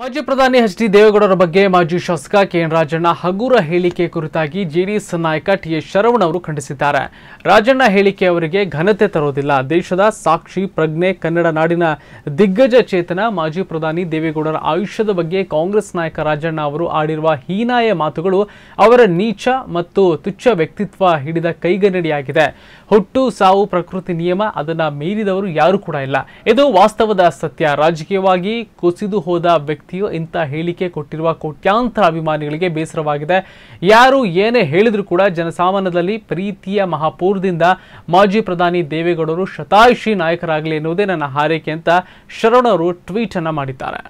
ಮಾಜಿ ಪ್ರಧಾನಿ H D ದೇವೇಗೌಡರ ಬಗ್ಗೆ ಮಾಜಿ ಶಾಸಕ ಕೆಎನ್ ರಾಜಣ್ಣ ಹಗುರ ಹೇಳಿಕೆ ಕುರಿತಾಗಿ ಜೆಡಿಎಸ್ ನಾಯಕ ಟಿ ಎಸ್ ಶರವಣ ಅವರು ಖಂಡಿಸಿದ್ದಾರೆ ರಾಜಣ್ಣ ಹೇಳಿಕೆ ಅವರಿಗೆ ಘನತೆ ತರುವುದಿಲ್ಲ ದೇಶದ ಸಾಕ್ಷಿ ಪ್ರಜ್ಞೆ ಕನ್ನಡ ನಾಡಿನ ದಿಗ್ಗಜ ಚೇತನ ಮಾಜಿ ಪ್ರಧಾನಿ ದೇವೇಗೌಡರ ಆಯುಷ್ಯದ ಬಗ್ಗೆ ಕಾಂಗ್ರೆಸ್ ನಾಯಕ ರಾಜಣ್ಣ ಅವರು ಆಡಿರುವ ಹೀನಾಯ ಮಾತುಗಳು ಅವರ ನೀಚ ಮತ್ತು ತುಚ್ಛ ವ್ಯಕ್ತಿತ್ವ ಹಿಡಿದ ಕೈಗನ್ನಡಿಯಾಗಿದೆ ಹುಟ್ಟು ಸಾವು ಪ್ರಕೃತಿ ನಿಯಮ ಅದನ್ನು ಮೀರಿದವರು ಯಾರೂ ಕೂಡ ಇಲ್ಲ ಇದು ವಾಸ್ತವದ ಸತ್ಯ ರಾಜಕೀಯವಾಗಿ ಕುಸಿದು ಹೋದ ವ್ಯಕ್ತಿ ವ್ಯಕ್ತಿಯು ಇಂಥ ಹೇಳಿಕೆ ಕೊಟ್ಟಿರುವ ಕೋಟ್ಯಾಂತರ ಅಭಿಮಾನಿಗಳಿಗೆ ಬೇಸರವಾಗಿದೆ ಯಾರು ಏನೇ ಹೇಳಿದ್ರು ಕೂಡ ಜನಸಾಮಾನ್ಯದಲ್ಲಿ ಪ್ರೀತಿಯ ಮಹಾಪೂರ್ವದಿಂದ ಮಾಜಿ ಪ್ರಧಾನಿ ದೇವೇಗೌಡರು ಶತಾಯುಷಿ ನಾಯಕರಾಗಲಿ ಎನ್ನುವುದೇ ನನ್ನ ಹಾರೈಕೆ ಅಂತ ಶರಣರು ಟ್ವೀಟ್ ಅನ್ನ ಮಾಡಿದ್ದಾರೆ